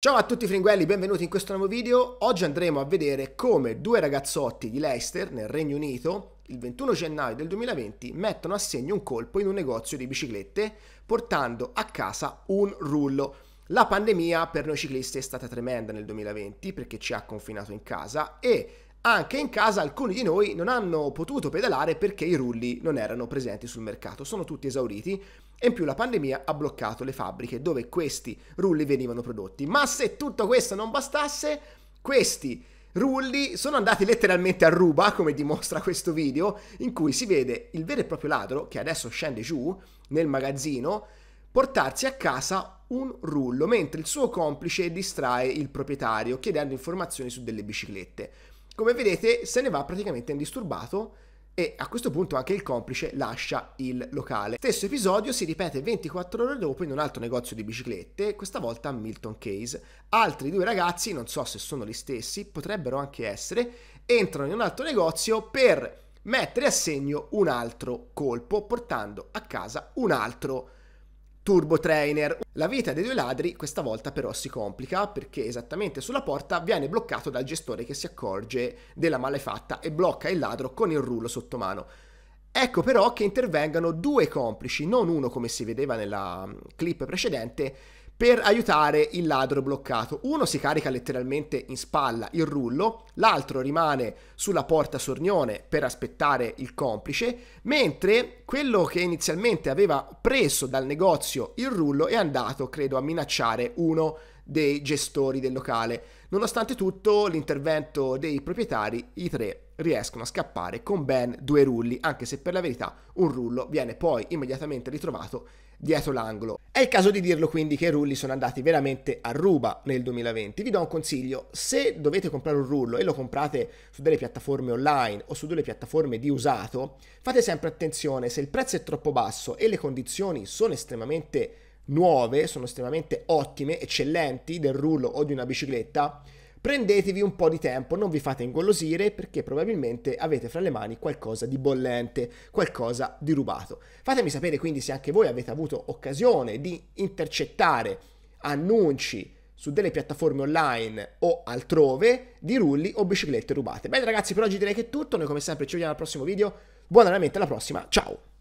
Ciao a tutti fringuelli, benvenuti in questo nuovo video. Oggi andremo a vedere come due ragazzotti di Leicester, nel Regno Unito, il 21 gennaio del 2020, mettono a segno un colpo in un negozio di biciclette, portando a casa un rullo. La pandemia per noi ciclisti è stata tremenda nel 2020 perché ci ha confinato in casa e anche in casa alcuni di noi non hanno potuto pedalare perché i rulli non erano presenti sul mercato, sono tutti esauriti e in più la pandemia ha bloccato le fabbriche dove questi rulli venivano prodotti. Ma se tutto questo non bastasse, questi rulli sono andati letteralmente a ruba, come dimostra questo video, in cui si vede il vero e proprio ladro, che adesso scende giù nel magazzino, portarsi a casa un rullo, mentre il suo complice distrae il proprietario chiedendo informazioni su delle biciclette. Come vedete se ne va praticamente indisturbato e a questo punto anche il complice lascia il locale. Stesso episodio si ripete 24 ore dopo in un altro negozio di biciclette, questa volta a Milton Case. Altri due ragazzi, non so se sono gli stessi, potrebbero anche essere, entrano in un altro negozio per mettere a segno un altro colpo, portando a casa un altro colpo. Turbo Trainer. La vita dei due ladri questa volta però si complica perché esattamente sulla porta viene bloccato dal gestore che si accorge della malefatta e blocca il ladro con il rullo sotto mano. Ecco però che intervengano due complici, non uno come si vedeva nella mm, clip precedente, per aiutare il ladro bloccato. Uno si carica letteralmente in spalla il rullo, l'altro rimane sulla porta sornione per aspettare il complice, mentre quello che inizialmente aveva preso dal negozio il rullo è andato, credo, a minacciare uno dei gestori del locale. Nonostante tutto, l'intervento dei proprietari, i tre riescono a scappare con ben due rulli, anche se per la verità un rullo viene poi immediatamente ritrovato dietro l'angolo. È il caso di dirlo quindi che i rulli sono andati veramente a ruba nel 2020. Vi do un consiglio, se dovete comprare un rullo e lo comprate su delle piattaforme online o su delle piattaforme di usato, fate sempre attenzione se il prezzo è troppo basso e le condizioni sono estremamente nuove, sono estremamente ottime, eccellenti del rullo o di una bicicletta, Prendetevi un po' di tempo, non vi fate ingolosire perché probabilmente avete fra le mani qualcosa di bollente, qualcosa di rubato. Fatemi sapere quindi se anche voi avete avuto occasione di intercettare annunci su delle piattaforme online o altrove di rulli o biciclette rubate. Bene ragazzi, per oggi direi che è tutto, noi come sempre ci vediamo al prossimo video, buona veramente alla prossima, ciao!